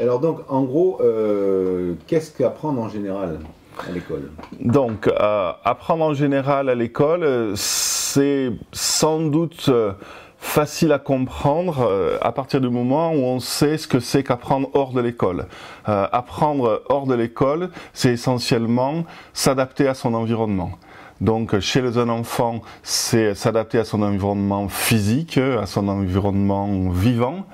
Alors donc, en gros, euh, qu'est-ce qu'apprendre en général à l'école Donc, euh, apprendre en général à l'école, euh, c'est sans doute facile à comprendre à partir du moment où on sait ce que c'est qu'apprendre hors de l'école. apprendre hors de l'école, c'est essentiellement s'adapter à son environnement. Donc chez les jeunes enfants, c'est s'adapter à son environnement physique, à son environnement vivant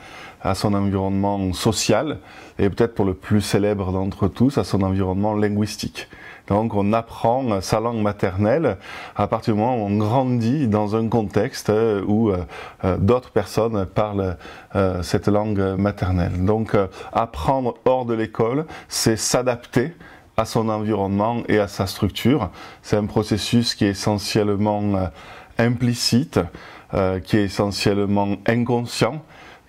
à son environnement social et peut-être pour le plus célèbre d'entre tous, à son environnement linguistique. Donc on apprend sa langue maternelle à partir du moment où on grandit dans un contexte où euh, euh, d'autres personnes parlent euh, cette langue maternelle. Donc apprendre hors de l'école, c'est s'adapter à son environnement et à sa structure. C'est un processus qui est essentiellement implicite, qui est essentiellement inconscient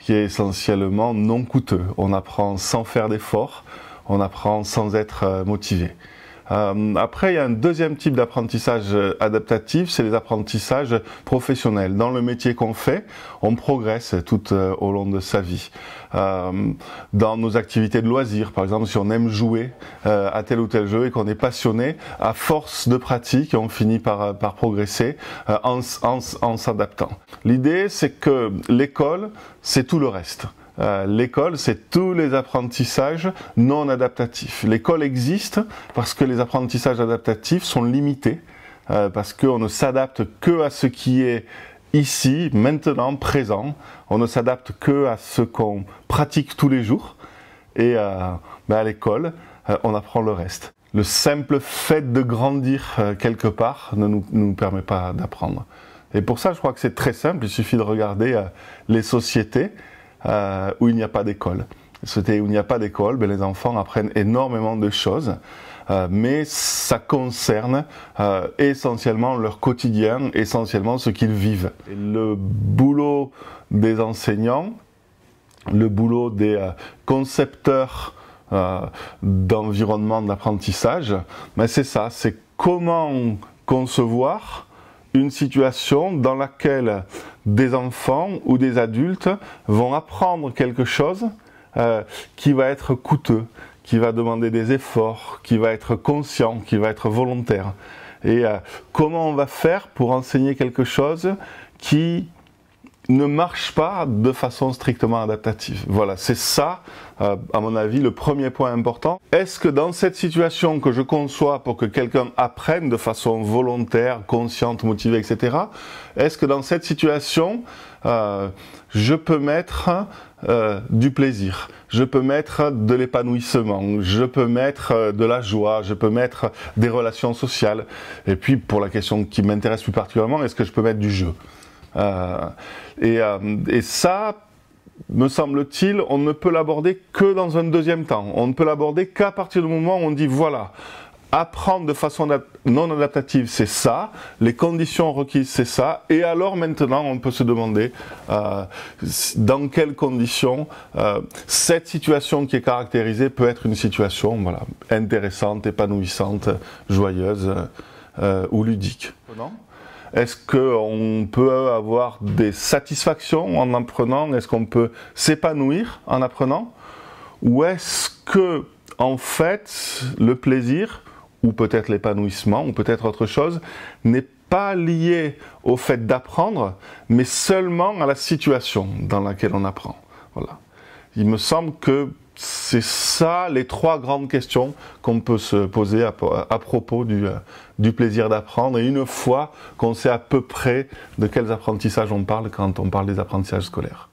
qui est essentiellement non coûteux. On apprend sans faire d'efforts, on apprend sans être euh, motivé. Euh, après, il y a un deuxième type d'apprentissage euh, adaptatif, c'est les apprentissages professionnels. Dans le métier qu'on fait, on progresse tout euh, au long de sa vie. dans nos activités de loisirs, par exemple, si on aime jouer à tel ou tel jeu et qu'on est passionné, à force de pratique, on finit par, progresser en s'adaptant. L'idée, c'est que l'école, c'est tout le reste. Euh, l'école, c'est tous les apprentissages non adaptatifs. L'école existe parce que les apprentissages adaptatifs sont limités, euh, parce qu'on ne s'adapte que à ce qui est ici, maintenant, présent. On ne s'adapte que à ce qu'on pratique tous les jours. Et euh, ben, à l'école, on apprend le reste. Le simple fait de grandir quelque part ne nous permet pas d'apprendre. Et pour ça, je crois que c'est très simple. Il suffit de regarder les sociétés. Euh, où il n'y a pas d'école. C'était où il n'y a pas d'école, ben, les enfants apprennent énormément de choses, euh, mais ça concerne euh, essentiellement leur quotidien, essentiellement ce qu'ils vivent. le boulot des enseignants, le boulot des concepteurs d'environnement d'apprentissage, mais ben, c'est ça, c'est comment concevoir une situation dans laquelle des enfants ou des adultes vont apprendre quelque chose euh, qui va être coûteux, qui va demander des efforts, qui va être conscient, qui va être volontaire. Et euh, comment on va faire pour enseigner quelque chose qui ne marche pas de façon strictement adaptative. Voilà, c'est ça, euh, à mon avis, le premier point important. Est-ce que dans cette situation que je conçois pour que quelqu'un apprenne de façon volontaire, consciente, motivée, etc., est-ce que dans cette situation, euh, je peux mettre euh, du plaisir, je peux mettre de l'épanouissement, je peux mettre de la joie, je peux mettre des relations sociales, et puis pour la question qui m'intéresse plus particulièrement, est-ce que je peux mettre du jeu euh, euh, et, ça, me semble-t-il, on ne peut l'aborder que dans un deuxième temps. On ne peut l'aborder qu'à partir du moment où on dit voilà, apprendre de façon non adaptative, c'est ça, les conditions requises, c'est ça, et alors maintenant, on peut se demander euh, dans quelles conditions cette situation qui est caractérisée peut être une situation voilà, intéressante, épanouissante, joyeuse ou ludique. Est-ce qu'on peut avoir des satisfactions en apprenant Est-ce qu'on peut s'épanouir en apprenant Ou est-ce que, en fait, le plaisir, ou peut-être l'épanouissement, ou peut-être autre chose, n'est pas lié au fait d'apprendre, mais seulement à la situation dans laquelle on apprend. Voilà. Il me semble que c'est ça les trois grandes questions qu'on peut se poser à, propos du, euh, du plaisir d'apprendre. Et une fois qu'on sait à peu près de quels apprentissages on parle quand on parle des apprentissages scolaires.